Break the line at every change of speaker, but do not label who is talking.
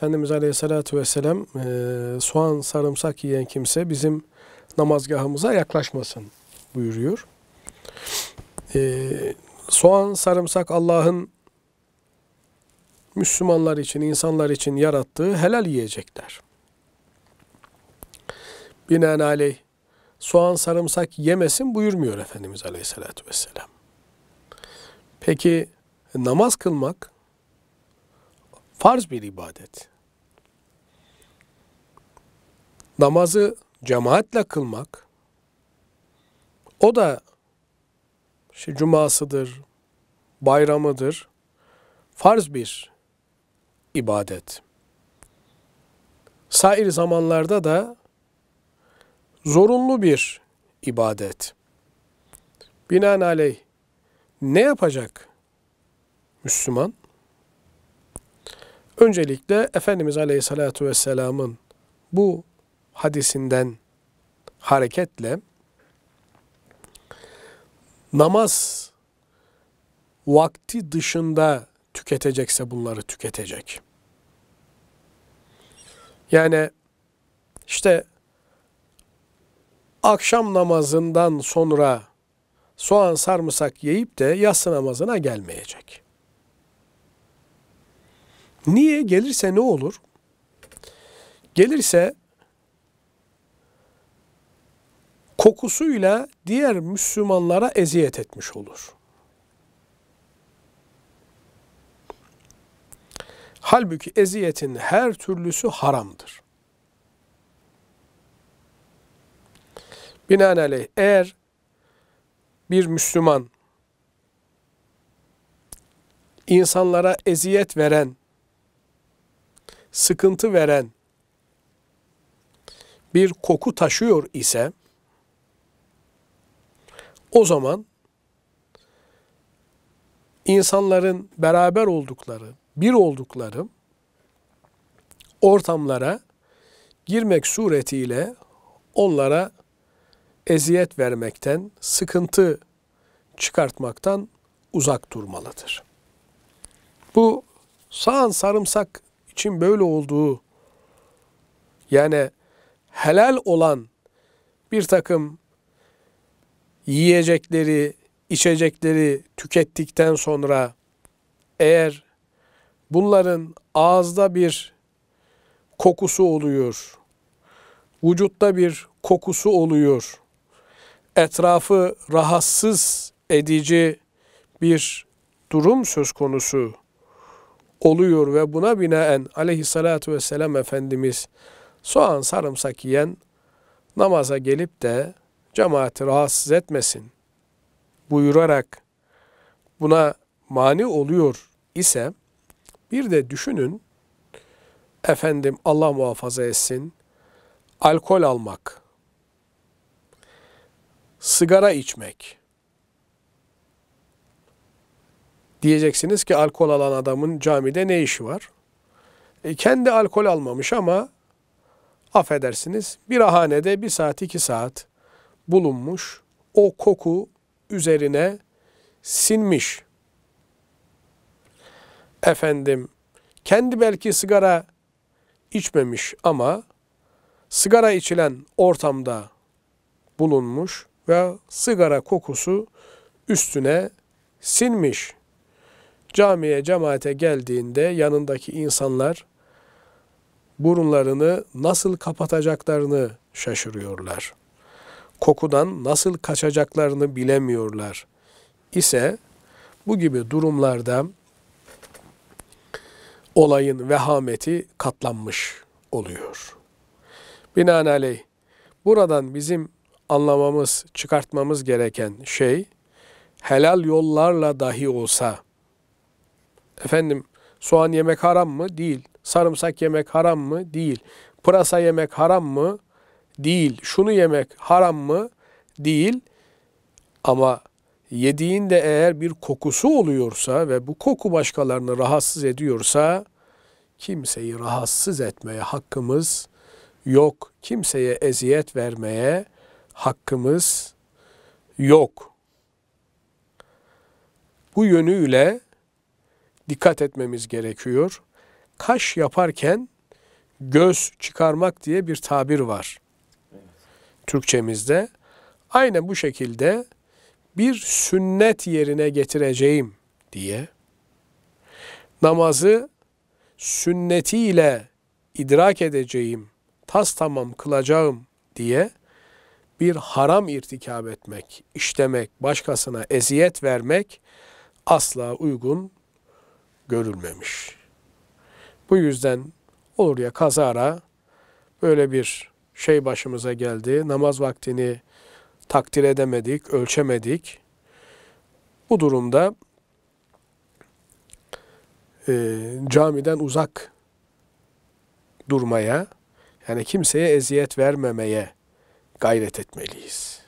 Efendimiz Aleyhisselatü Vesselam e, soğan sarımsak yiyen kimse bizim namazgahımıza yaklaşmasın buyuruyor. E, soğan sarımsak Allah'ın Müslümanlar için, insanlar için yarattığı helal yiyecekler. Binaenaleyh soğan sarımsak yemesin buyurmuyor Efendimiz Aleyhisselatü Vesselam. Peki namaz kılmak farz bir ibadet. namazı cemaatle kılmak, o da işte cumasıdır, bayramıdır, farz bir ibadet. Sair zamanlarda da zorunlu bir ibadet. Binaenaleyh ne yapacak Müslüman? Öncelikle Efendimiz Aleyhisselatü Vesselam'ın bu hadisinden hareketle namaz vakti dışında tüketecekse bunları tüketecek. Yani işte akşam namazından sonra soğan sarımsak yiyip de yatsı namazına gelmeyecek. Niye? Gelirse ne olur? Gelirse kokusuyla diğer Müslümanlara eziyet etmiş olur. Halbuki eziyetin her türlüsü haramdır. Binaenaleyh eğer bir Müslüman insanlara eziyet veren, sıkıntı veren bir koku taşıyor ise o zaman insanların beraber oldukları, bir oldukları ortamlara girmek suretiyle onlara eziyet vermekten, sıkıntı çıkartmaktan uzak durmalıdır. Bu sağan sarımsak için böyle olduğu yani helal olan bir takım yiyecekleri, içecekleri tükettikten sonra eğer bunların ağızda bir kokusu oluyor, vücutta bir kokusu oluyor, etrafı rahatsız edici bir durum söz konusu oluyor ve buna binaen aleyhissalatü vesselam Efendimiz soğan sarımsak yiyen namaza gelip de cemaati rahatsız etmesin buyurarak buna mani oluyor ise bir de düşünün efendim Allah muhafaza etsin alkol almak sigara içmek diyeceksiniz ki alkol alan adamın camide ne işi var? E, kendi alkol almamış ama affedersiniz bir ahanede bir saat iki saat bulunmuş. O koku üzerine sinmiş. Efendim, kendi belki sigara içmemiş ama sigara içilen ortamda bulunmuş ve sigara kokusu üstüne sinmiş. Camiye, cemaate geldiğinde yanındaki insanlar burunlarını nasıl kapatacaklarını şaşırıyorlar kokudan nasıl kaçacaklarını bilemiyorlar ise bu gibi durumlarda olayın vehameti katlanmış oluyor. Binaenaleyh buradan bizim anlamamız, çıkartmamız gereken şey helal yollarla dahi olsa efendim soğan yemek haram mı? Değil. Sarımsak yemek haram mı? Değil. Pırasa yemek haram mı? değil. Şunu yemek haram mı? Değil. Ama yediğinde eğer bir kokusu oluyorsa ve bu koku başkalarını rahatsız ediyorsa kimseyi rahatsız etmeye hakkımız yok. Kimseye eziyet vermeye hakkımız yok. Bu yönüyle dikkat etmemiz gerekiyor. Kaş yaparken göz çıkarmak diye bir tabir var. Türkçemizde aynen bu şekilde bir sünnet yerine getireceğim diye namazı sünnetiyle idrak edeceğim, tas tamam kılacağım diye bir haram irtikab etmek, işlemek, başkasına eziyet vermek asla uygun görülmemiş. Bu yüzden olur ya kazara böyle bir şey başımıza geldi. Namaz vaktini takdir edemedik, ölçemedik. Bu durumda e, camiden uzak durmaya, yani kimseye eziyet vermemeye gayret etmeliyiz.